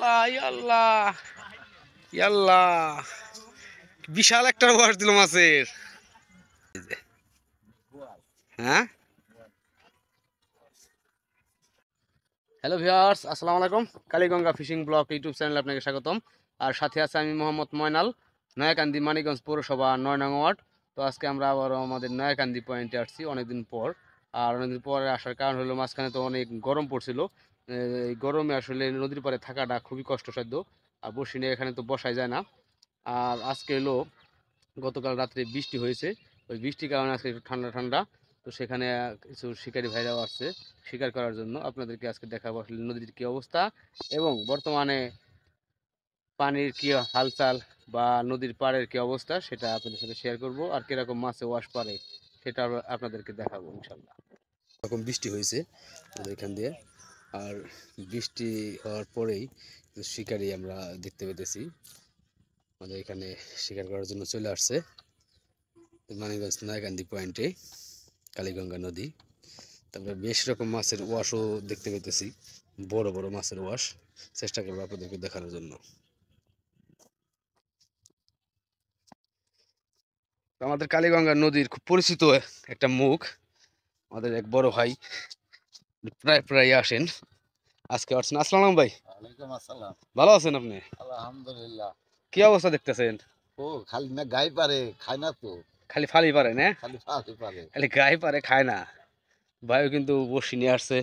আল্লাহ আল্লাহ আল্লাহ বিশাল একটা ওয়াশ দিল মাছের হ্যাঁ হ্যালো ভিউয়ার্স আসসালামু আলাইকুম কালীগঙ্গা ফিশিং ব্লক ইউটিউব চ্যানেলে আপনাকে স্বাগতম আর সাথে আছে আমি মোহাম্মদ ময়নাল নয়াকান্দি মানিকগঞ্জ পৌরসভা নয় নং ওয়ার্ড তো আজকে আমরা আবার আমাদের নয়াকান্দি পয়েন্টে আসছি অনেকদিন পর আর অনেকদিন পরে আসার কারণ হলো মাঝখানে তো অনেক গরম পড়ছিল এই গরমে আসলে নদীর পাড়ে থাকাটা খুবই কষ্টসাধ্য আর বসি নিয়ে এখানে তো বসাই যায় না আর আজকে এলো গতকাল রাত্রে বৃষ্টি হয়েছে ওই বৃষ্টির কারণে আজকে একটু ঠান্ডা ঠান্ডা তো সেখানে কিছু শিকারী ভাইরাও আসছে শিকার করার জন্য আপনাদেরকে আজকে দেখাবো আসলে নদীর কী অবস্থা এবং বর্তমানে পানির কী হালচাল বা নদীর পাড়ের কী অবস্থা সেটা আপনাদের সাথে শেয়ার করব আর কীরকম মাছে ওয়াশ পারে সেটা আপনাদেরকে দেখাবো ইনশাল্লাহ এরকম বৃষ্টি হয়েছে এখান দিয়ে আর বৃষ্টি হওয়ার পরেই শিকারি আমরা দেখতে পেতেছি আমাদের এখানে শিকার করার জন্য চলে আসছে মানিগঞ্জ নায়কান্দি পয়েন্টে কালীগঙ্গা নদী তারপরে বেশ রকম মাছের ওয়াশও দেখতে পেতেছি বড় বড় মাছের ওয়াশ চেষ্টা করবো আপনাদেরকে দেখানোর জন্য আমাদের কালীগঙ্গা নদীর খুব পরিচিত একটা মুখ আমাদের এক বড় ভাই প্রায় প্রায় আসেন আজকে আসছেন আসসালাম ভাই ভালো আছেন আপনি আলহামদুলিল্লাহ কি অবস্থা দেখতেছেন ও খালি না গাই পারে খায় না তো খালি ফালি পারে না খালি ফালি পারে খালি গাই পারে খায় না ভাইও কিন্তু বসি নিয়ে আসছে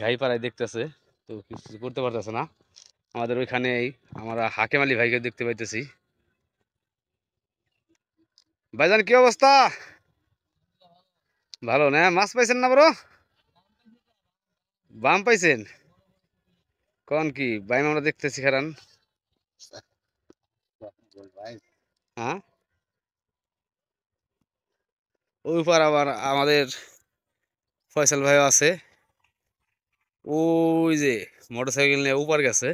গাই পাড়ায় দেখতেছে তো কিছু করতে পারতেছে না আমাদের ওইখানে আমরা হাকেম আলী ভাইকে দেখতে পাইতেছি ভাইজান কি অবস্থা ভালো না মাছ পাইছেন না বড় বাম পাইছেন কন কি বাইম আমরা দেখতেছি খারান ওইপার হ্যাঁ? ওই পার আবার আমাদের ফয়সাল ভাই আছে ওই যে মোটর সাইকেল নিয়ে ওপার গেছে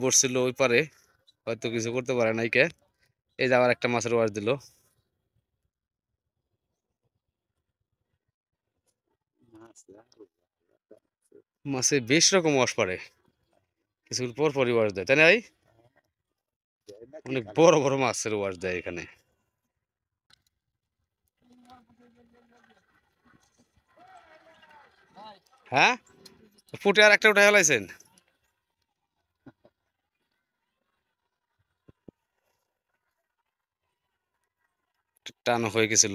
বসছিল ওই পারে হয়তো কিছু করতে পারে নাই কে এই যে আবার একটা মাছের ওয়াশ দিল মাসে বেশ রকম ওয়াশ পারে কিছুক্ষণ পর পরই ওয়াশ দেয় তাই না ভাই অনেক বড় বড় মাছের ওয়াশ দেয় এখানে হ্যাঁ ফুটে আর একটা উঠে ফেলাইছেন টানো হয়ে গেছিল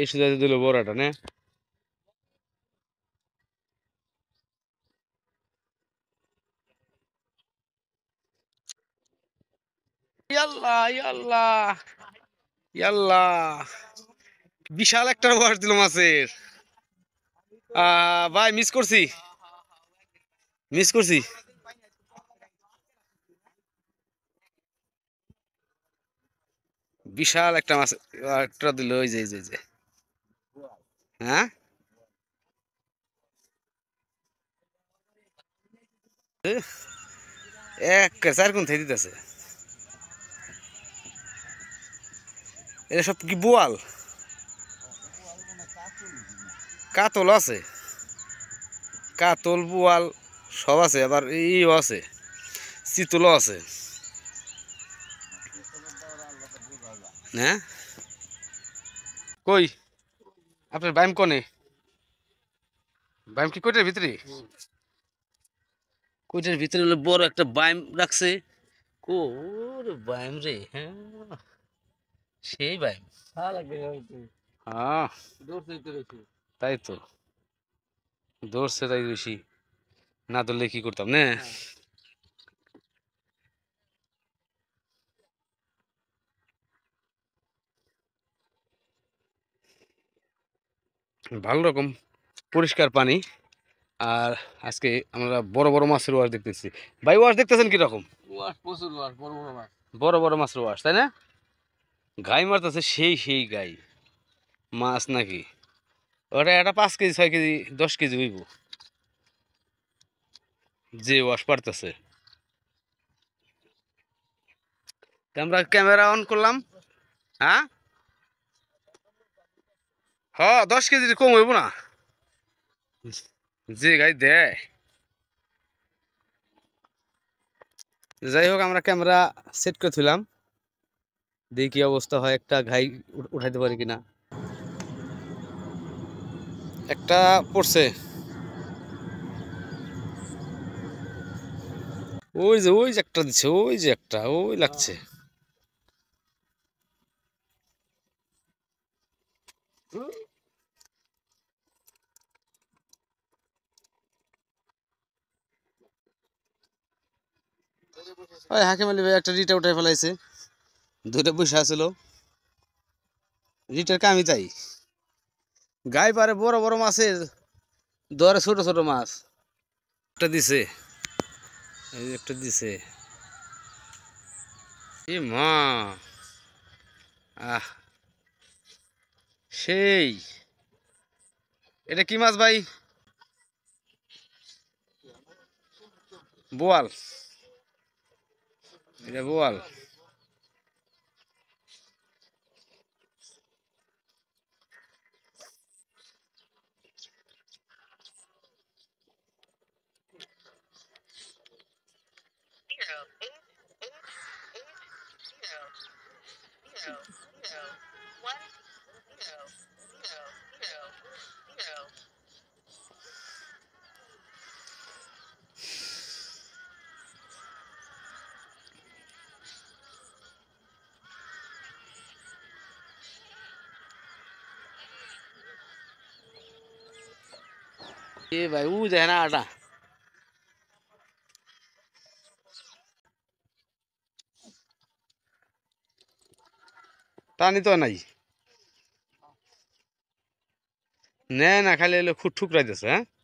এই সুযোগে দিল বড়াটা না বিশাল একটা বয়স দিল মাছের ভাই মিস করছি মিস করছি বিশাল একটা মাছ একটা দিল ওই যে যে হ্যাঁ এক কি কাতল আছে কাতল বোয়াল সব আছে আবার ইও আছে চিতলও আছে হ্যাঁ কই আপনার ব্যায়াম কনে ব্যায়াম কি কয়টার ভিতরে কয়টার ভিতরে হলে বড় একটা ব্যায়াম রাখছে কোর ব্যায়াম রে হ্যাঁ সেই ব্যায়াম হ্যাঁ, হ্যাঁ। তাই তো দৌড়ছে তাই বেশি না দৌড়লে কি করতাম না ভালো রকম পরিষ্কার পানি আর আজকে আমরা বড় বড় মাছের ওয়াশ দেখতেছি ভাই ওয়াশ দেখতেছেন কীরকম ওয়াশ ওয়াশ বড় বড় বড় বড় মাছের ওয়াশ তাই না গাই মারতেছে সেই সেই গাই মাছ নাকি ওটা একটা পাঁচ কেজি ছয় কেজি দশ কেজি হইব যে ওয়াশ পারতেছে আমরা ক্যামেরা অন করলাম হ্যাঁ হ হ্যাঁ, দশ কেজি কম হইব না যে গাই দেয় যাই হোক আমরা ক্যামেরা সেট করে তুলাম দেখি কি অবস্থা হয় একটা ঘাই উঠাইতে পারি কিনা একটা পড়ছে ওই যে ওই যে একটা দিচ্ছে ওই যে একটা ওই লাগছে ওই হাকিম আলী ভাই একটা রিটা উঠে ফেলাইছে দুইটা বৈশা ছিল রিটার কামি তাই গায়ে পারে বড় বড় মাছের দরে ছোট ছোট মাছ একটা দিছে একটা দিছে মা আহ সেই এটা কি মাছ ভাই বোয়াল এটা বোয়াল ये भाई वो है ना आटा पानी तो नहीं না না খালি এলো খুব ঠুকরা দিয়েছে হ্যাঁ